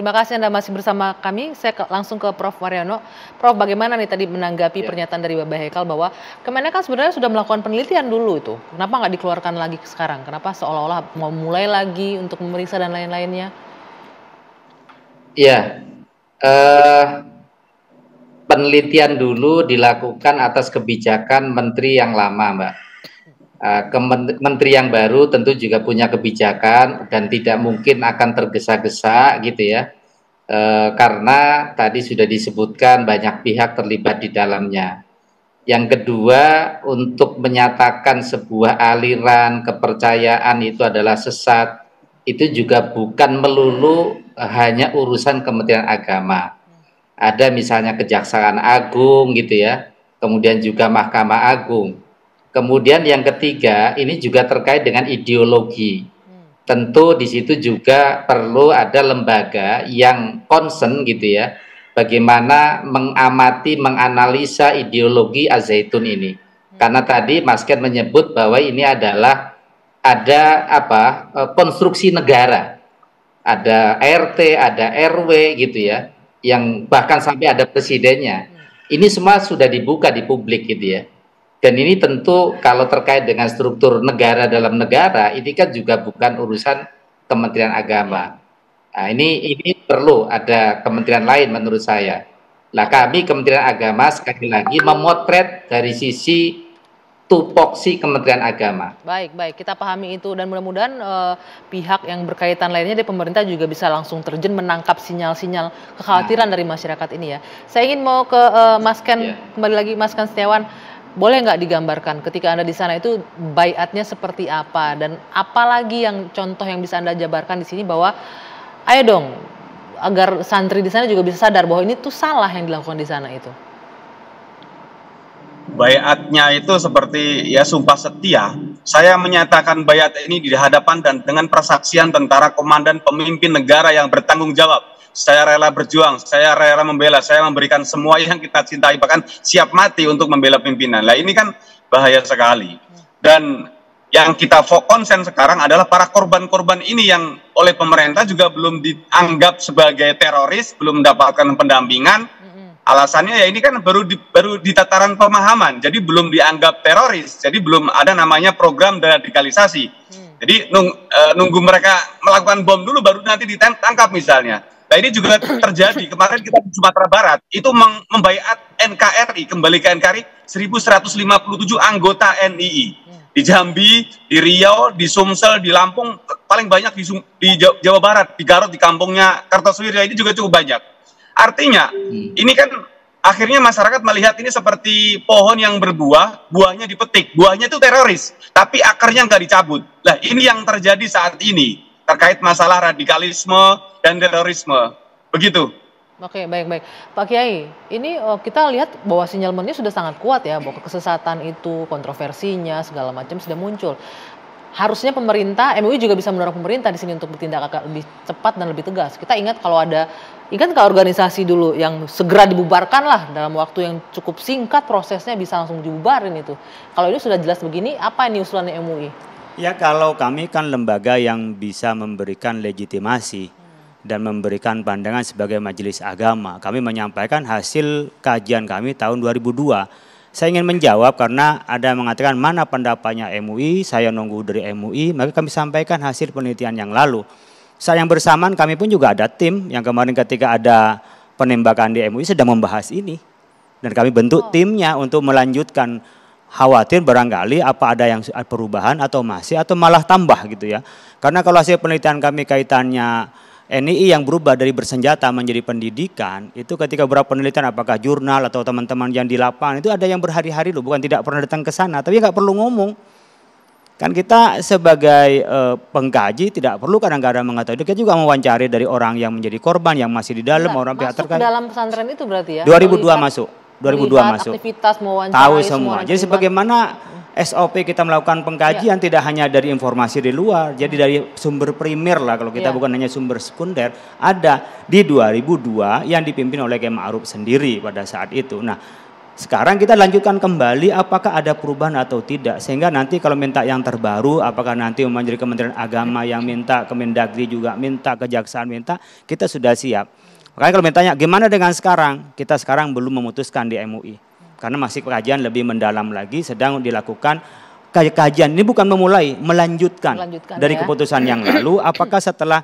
Terima kasih Anda masih bersama kami. Saya ke, langsung ke Prof. Waryono. Prof, bagaimana nih tadi menanggapi yeah. pernyataan dari Bapak Hekal bahwa kemenangan kan sebenarnya sudah melakukan penelitian dulu itu. Kenapa nggak dikeluarkan lagi sekarang? Kenapa seolah-olah mau mulai lagi untuk memeriksa dan lain-lainnya? Iya. Uh, penelitian dulu dilakukan atas kebijakan menteri yang lama, Mbak Eh, ke menteri yang baru tentu juga punya kebijakan dan tidak mungkin akan tergesa-gesa gitu ya e, karena tadi sudah disebutkan banyak pihak terlibat di dalamnya. Yang kedua untuk menyatakan sebuah aliran kepercayaan itu adalah sesat itu juga bukan melulu hanya urusan Kementerian Agama. Ada misalnya Kejaksaan Agung gitu ya, kemudian juga Mahkamah Agung Kemudian yang ketiga, ini juga terkait dengan ideologi. Tentu di situ juga perlu ada lembaga yang concern gitu ya, bagaimana mengamati, menganalisa ideologi az ini. Karena tadi Mas Ken menyebut bahwa ini adalah ada apa eh, konstruksi negara, ada RT, ada RW gitu ya, yang bahkan sampai ada presidennya. Ini semua sudah dibuka di publik gitu ya dan ini tentu kalau terkait dengan struktur negara dalam negara, ini kan juga bukan urusan Kementerian Agama. Nah, ini ini perlu ada kementerian lain menurut saya. Lah kami Kementerian Agama sekali lagi memotret dari sisi tupoksi Kementerian Agama. Baik, baik, kita pahami itu dan mudah-mudahan eh, pihak yang berkaitan lainnya di pemerintah juga bisa langsung terjun menangkap sinyal-sinyal kekhawatiran nah. dari masyarakat ini ya. Saya ingin mau ke eh, Mas Ken yeah. kembali lagi Mas Ken Setiawan boleh nggak digambarkan ketika anda di sana itu bayatnya seperti apa dan apalagi yang contoh yang bisa anda jabarkan di sini bahwa ayo dong agar santri di sana juga bisa sadar bahwa ini tuh salah yang dilakukan di sana itu. Bayatnya itu seperti ya sumpah setia saya menyatakan bayat ini di hadapan dan dengan persaksian tentara komandan pemimpin negara yang bertanggung jawab. Saya rela berjuang, saya rela membela, saya memberikan semua yang kita cintai, bahkan siap mati untuk membela pimpinan. Nah ini kan bahaya sekali. Dan yang kita konsen sekarang adalah para korban-korban ini yang oleh pemerintah juga belum dianggap sebagai teroris, belum mendapatkan pendampingan, Alasannya ya ini kan baru di, baru di tataran pemahaman, jadi belum dianggap teroris, jadi belum ada namanya program deradikalisasi. Hmm. Jadi nung, e, nunggu mereka melakukan bom dulu baru nanti ditangkap misalnya. Nah ini juga terjadi kemarin kita di Sumatera Barat itu membayar NKRI kembali ke NKRI 1157 anggota NII hmm. di Jambi, di Riau, di Sumsel, di Lampung paling banyak di, Sum di Jawa Barat, di Garut, di kampungnya Kartosuwirya ini juga cukup banyak. Artinya, hmm. ini kan akhirnya masyarakat melihat ini seperti pohon yang berbuah, buahnya dipetik, buahnya itu teroris, tapi akarnya nggak dicabut. Lah ini yang terjadi saat ini terkait masalah radikalisme dan terorisme, begitu. Oke, baik-baik. Pak Kiai, ini oh, kita lihat bahwa sinyalmennya sudah sangat kuat ya, bahwa kesesatan itu, kontroversinya, segala macam sudah muncul harusnya pemerintah MUI juga bisa mendorong pemerintah di sini untuk bertindak agak lebih cepat dan lebih tegas. Kita ingat kalau ada ingat kalau organisasi dulu yang segera dibubarkan lah dalam waktu yang cukup singkat prosesnya bisa langsung dibubarin itu. Kalau ini sudah jelas begini, apa ini usulan MUI? Ya kalau kami kan lembaga yang bisa memberikan legitimasi dan memberikan pandangan sebagai majelis agama. Kami menyampaikan hasil kajian kami tahun 2002 saya ingin menjawab karena ada yang mengatakan mana pendapatnya MUI, saya nunggu dari MUI, maka kami sampaikan hasil penelitian yang lalu. Saat yang bersamaan kami pun juga ada tim yang kemarin ketika ada penembakan di MUI sedang membahas ini. Dan kami bentuk oh. timnya untuk melanjutkan khawatir barangkali apa ada yang perubahan atau masih atau malah tambah gitu ya. Karena kalau hasil penelitian kami kaitannya NII yang berubah dari bersenjata menjadi pendidikan itu ketika beberapa penelitian apakah jurnal atau teman-teman yang di lapangan itu ada yang berhari-hari loh bukan tidak pernah datang ke sana tapi nggak perlu ngomong kan kita sebagai e, pengkaji tidak perlu kadang-kadang itu kita juga mewawancari dari orang yang menjadi korban yang masih di dalam nah, orang pihak terkait dalam pesantren itu berarti ya 2002 melihat, masuk 2002 melihat masuk aktivitas mewawancari tahu semua jadi sebagaimana SOP kita melakukan pengkajian ya. tidak hanya dari informasi di luar, jadi dari sumber primer lah kalau kita ya. bukan hanya sumber sekunder, ada di 2002 yang dipimpin oleh Kiai Ma'ruf sendiri pada saat itu. Nah, sekarang kita lanjutkan kembali apakah ada perubahan atau tidak sehingga nanti kalau minta yang terbaru apakah nanti menjadi Kementerian Agama yang minta, Kemendagri juga minta, Kejaksaan minta, kita sudah siap. Makanya kalau mintanya gimana dengan sekarang? Kita sekarang belum memutuskan di MUI. Karena masih kajian lebih mendalam lagi sedang dilakukan kajian ini bukan memulai, melanjutkan, melanjutkan dari ya. keputusan yang lalu apakah setelah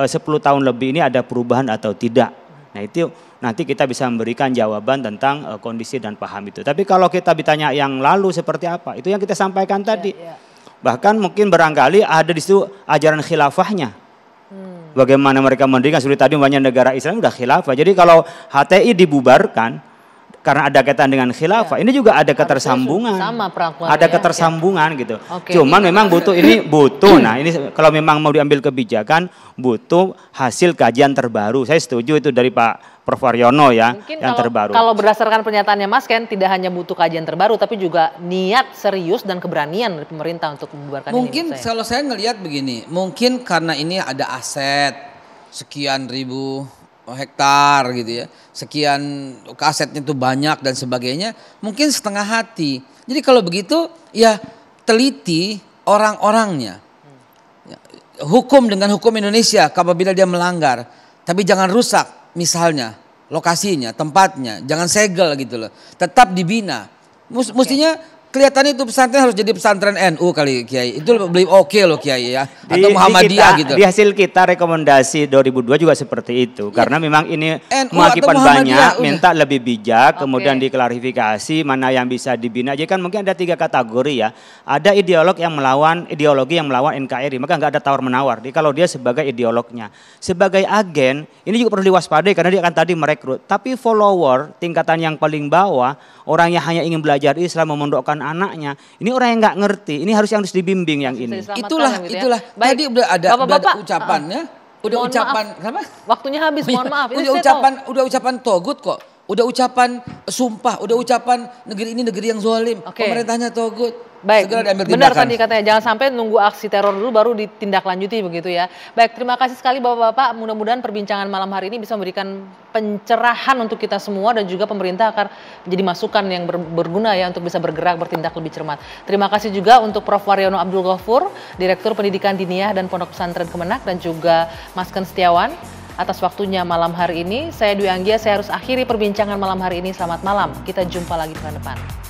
eh, uh, 10 tahun lebih ini ada perubahan atau tidak. Nah, itu nanti kita bisa memberikan jawaban tentang uh, kondisi dan paham itu. Tapi kalau kita ditanya yang lalu seperti apa, itu yang kita sampaikan iya, tadi. Ya, ya. Bahkan mungkin barangkali ada di situ ajaran khilafahnya. Hmm. Bagaimana mereka mendirikan sulit tadi banyak negara Islam sudah khilafah. Jadi kalau HTI dibubarkan, karena ada kaitan dengan khilafah. Ya. Ini juga ada ketersambungan. Sama Ada ya. ya. ketersambungan ya. gitu. Okay. Cuman memang butuh ini butuh. nah, ini kalau memang mau diambil kebijakan butuh hasil kajian terbaru. Saya setuju itu dari Pak Prof Waryono ya Mungkin yang kalau, terbaru. Kalau berdasarkan pernyataannya Mas Ken tidak hanya butuh kajian terbaru tapi juga niat serius dan keberanian dari pemerintah untuk membubarkan mungkin ini. Mungkin kalau saya ngelihat begini, mungkin karena ini ada aset sekian ribu Oh, hektar gitu ya. Sekian kasetnya tuh banyak dan sebagainya, mungkin setengah hati. Jadi kalau begitu ya teliti orang-orangnya. Ya, hukum dengan hukum Indonesia apabila dia melanggar, tapi jangan rusak misalnya lokasinya, tempatnya, jangan segel gitu loh. Tetap dibina. Mus Mestinya Kelihatannya itu pesantren harus jadi pesantren NU kali Kiai. Itu lebih oke okay loh Kiai ya. Atau di, Muhammadiyah di kita, gitu. Di hasil kita rekomendasi 2002 juga seperti itu. Ya. Karena memang ini mengakibat banyak, minta lebih bijak, okay. kemudian diklarifikasi mana yang bisa dibina. Jadi kan mungkin ada tiga kategori ya. Ada ideolog yang melawan, ideologi yang melawan NKRI. Maka nggak ada tawar-menawar. Jadi Kalau dia sebagai ideolognya. Sebagai agen, ini juga perlu diwaspadai karena dia akan tadi merekrut. Tapi follower, tingkatan yang paling bawah, orang yang hanya ingin belajar Islam, memondokkan anaknya. Ini orang yang nggak ngerti. Ini harus yang harus dibimbing yang ini. Itulah gitu ya. itulah. Baik. Tadi udah ada, Bapak, udah ada ah, ah. ucapannya. udah mohon ucapan apa Waktunya habis, iya. mohon maaf. udah ucapan tahu. udah ucapan togut kok. Udah ucapan sumpah, udah ucapan negeri ini negeri yang zolim. Okay. Pemerintahnya togut. Baik, segera diambil benar tadi katanya jangan sampai nunggu aksi teror dulu baru ditindaklanjuti begitu ya. Baik, terima kasih sekali Bapak-bapak. Mudah-mudahan perbincangan malam hari ini bisa memberikan pencerahan untuk kita semua dan juga pemerintah akan menjadi masukan yang ber berguna ya untuk bisa bergerak bertindak lebih cermat. Terima kasih juga untuk Prof Waryono Abdul Ghafur, Direktur Pendidikan Diniyah dan Pondok Pesantren Kemenak dan juga Mas Ken Setiawan atas waktunya malam hari ini. Saya Dwi Anggia, saya harus akhiri perbincangan malam hari ini. Selamat malam. Kita jumpa lagi pekan depan.